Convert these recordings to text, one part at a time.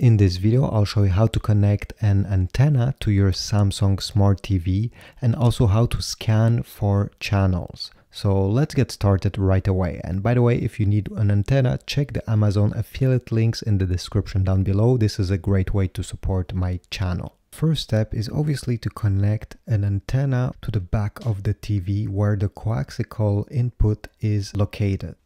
In this video, I'll show you how to connect an antenna to your Samsung Smart TV and also how to scan for channels. So let's get started right away. And by the way, if you need an antenna, check the Amazon affiliate links in the description down below. This is a great way to support my channel. First step is obviously to connect an antenna to the back of the TV where the coaxial input is located.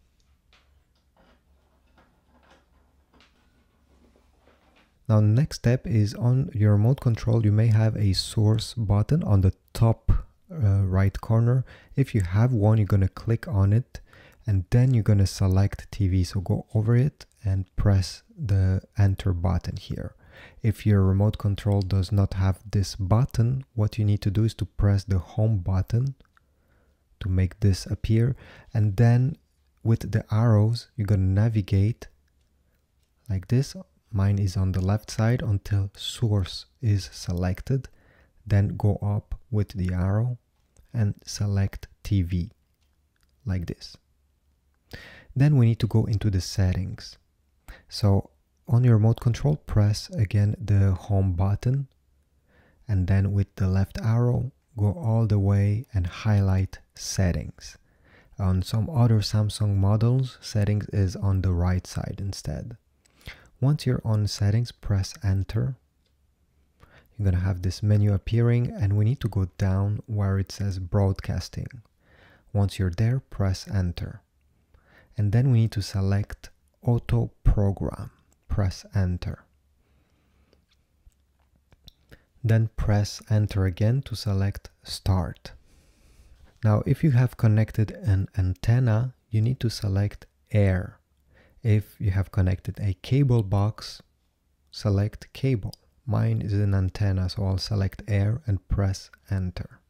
Now the next step is on your remote control you may have a source button on the top uh, right corner. If you have one you're going to click on it and then you're going to select TV. So go over it and press the enter button here. If your remote control does not have this button, what you need to do is to press the home button to make this appear. And then with the arrows, you're going to navigate like this mine is on the left side until source is selected then go up with the arrow and select TV like this then we need to go into the settings so on your remote control press again the home button and then with the left arrow go all the way and highlight settings on some other Samsung models settings is on the right side instead once you're on settings, press enter. You're going to have this menu appearing and we need to go down where it says broadcasting. Once you're there, press enter. And then we need to select auto program. Press enter. Then press enter again to select start. Now, if you have connected an antenna, you need to select air. If you have connected a cable box, select cable. Mine is an antenna, so I'll select air and press enter.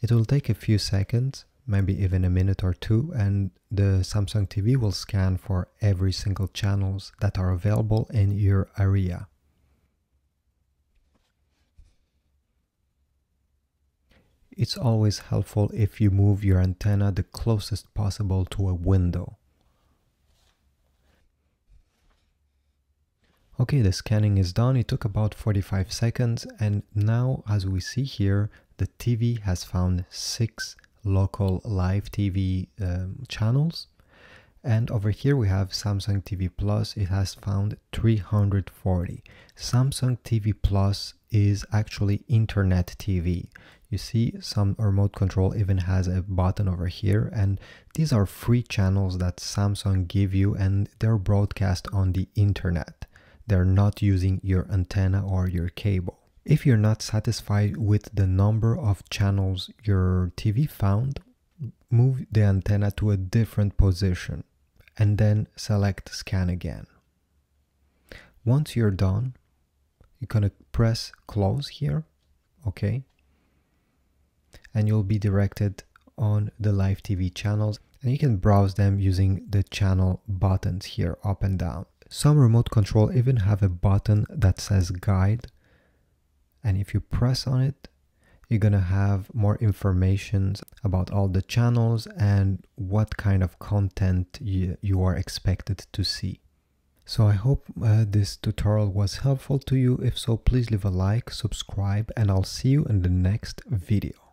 It will take a few seconds, maybe even a minute or two, and the Samsung TV will scan for every single channels that are available in your area. It's always helpful if you move your antenna the closest possible to a window. Okay, the scanning is done. It took about 45 seconds. And now, as we see here, the TV has found six local live TV um, channels. And over here we have Samsung TV Plus. It has found 340. Samsung TV Plus is actually internet TV. You see some remote control even has a button over here and these are free channels that Samsung give you and they're broadcast on the internet they're not using your antenna or your cable. If you're not satisfied with the number of channels your TV found, move the antenna to a different position and then select scan again. Once you're done, you're gonna press close here, okay? And you'll be directed on the live TV channels and you can browse them using the channel buttons here up and down. Some remote control even have a button that says guide. And if you press on it, you're going to have more information about all the channels and what kind of content you, you are expected to see. So I hope uh, this tutorial was helpful to you. If so, please leave a like, subscribe, and I'll see you in the next video.